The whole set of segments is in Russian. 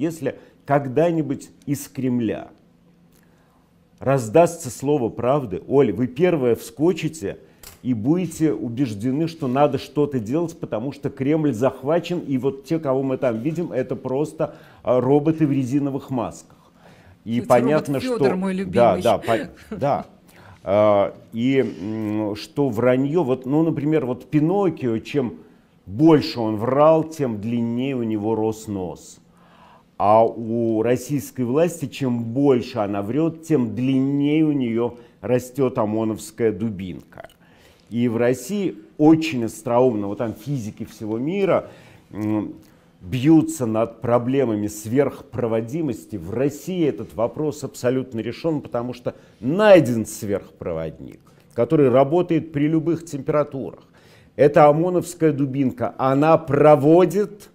Если когда-нибудь из Кремля раздастся слово правды, Оль, вы первая вскочите и будете убеждены, что надо что-то делать, потому что Кремль захвачен, и вот те, кого мы там видим, это просто а, роботы в резиновых масках. И Тут понятно, Федор, что... мой любимый. Да, да, по... да. А, и что вранье, вот, ну, например, вот Пиноккио, чем больше он врал, тем длиннее у него рос нос. А у российской власти, чем больше она врет, тем длиннее у нее растет ОМОНовская дубинка. И в России очень остроумно, вот там физики всего мира бьются над проблемами сверхпроводимости. В России этот вопрос абсолютно решен, потому что найден сверхпроводник, который работает при любых температурах. Это ОМОНовская дубинка, она проводит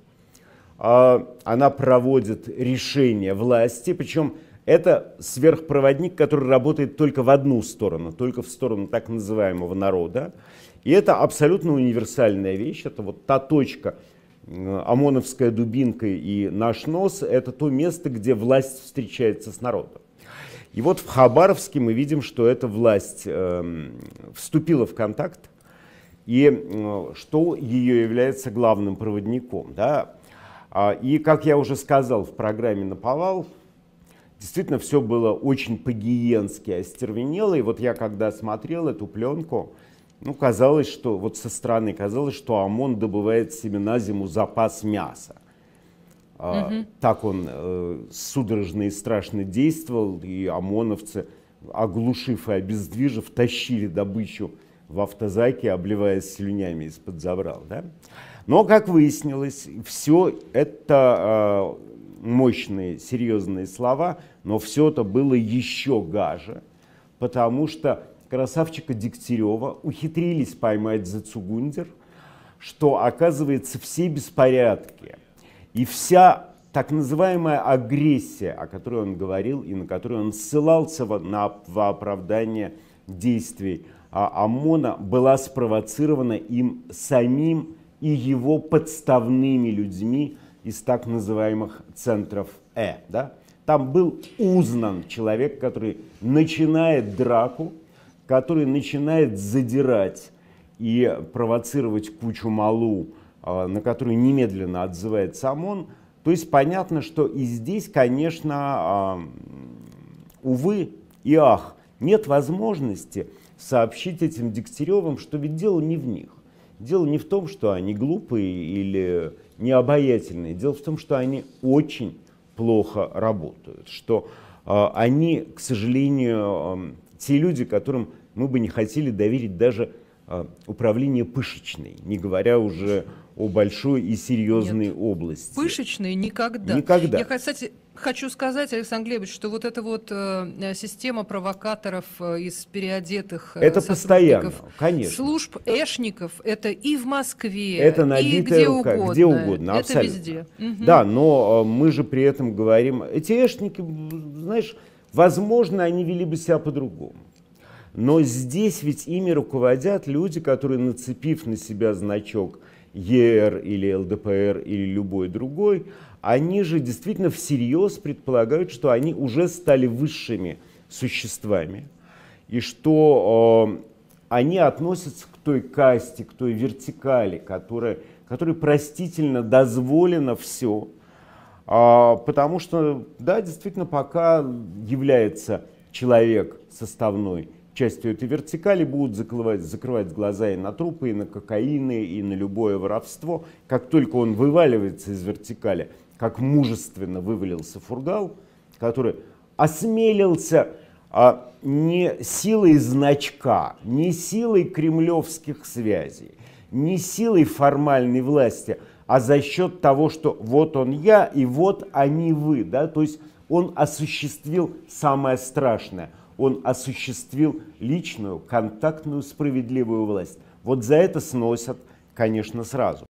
а, она проводит решения власти, причем это сверхпроводник, который работает только в одну сторону, только в сторону так называемого народа. И это абсолютно универсальная вещь, это вот та точка, э, ОМОНовская дубинка и наш нос, это то место, где власть встречается с народом. И вот в Хабаровске мы видим, что эта власть э, вступила в контакт, и э, что ее является главным проводником. Да? А, и, как я уже сказал в программе «Наповал», действительно все было очень по-гиенски остервенело. И вот я, когда смотрел эту пленку, ну, казалось, что вот со стороны казалось, что ОМОН добывает себе на зиму запас мяса. Угу. А, так он э, судорожно и страшно действовал, и ОМОНовцы, оглушив и обездвижив, тащили добычу в автозаке, обливаясь слюнями из-под забрал. Да? Но, как выяснилось, все это а, мощные, серьезные слова, но все это было еще гаже, потому что красавчика Дегтярева ухитрились поймать за Цугундер, что оказывается все беспорядки и вся так называемая агрессия, о которой он говорил и на которую он ссылался на, в оправдание действий а ОМОНа была спровоцирована им самим и его подставными людьми из так называемых центров Э. Да? Там был узнан человек, который начинает драку, который начинает задирать и провоцировать кучу малу, а, на которую немедленно отзывается ОМОН. То есть понятно, что и здесь, конечно, а, увы и ах, нет возможности сообщить этим Дегтяревым, что ведь дело не в них. Дело не в том, что они глупые или необаятельные. Дело в том, что они очень плохо работают, что э, они, к сожалению, э, те люди, которым мы бы не хотели доверить даже а, управление пышечной, не говоря уже о большой и серьезной Нет, области. Пышечной никогда. Никогда. Я, кстати, хочу сказать, Александр Глебович, что вот эта вот э, э система провокаторов э, из переодетых э, это постоянно, конечно. служб эшников, это и в Москве, это и где рука, угодно. Где угодно, это абсолютно. везде. Угу. Да, но э, мы же при этом говорим, эти эшники, знаешь, возможно, они вели бы себя по-другому. Но здесь ведь ими руководят люди, которые, нацепив на себя значок ЕР или ЛДПР или любой другой, они же действительно всерьез предполагают, что они уже стали высшими существами, и что э, они относятся к той касте, к той вертикали, которая, которой простительно дозволено все, э, а, потому что, да, действительно, пока является человек составной частью этой вертикали будут закрывать, закрывать глаза и на трупы, и на кокаины, и на любое воровство. Как только он вываливается из вертикали, как мужественно вывалился Фургал, который осмелился а, не силой значка, не силой кремлевских связей, не силой формальной власти, а за счет того, что вот он я и вот они вы. Да? То есть он осуществил самое страшное – он осуществил личную, контактную, справедливую власть. Вот за это сносят, конечно, сразу.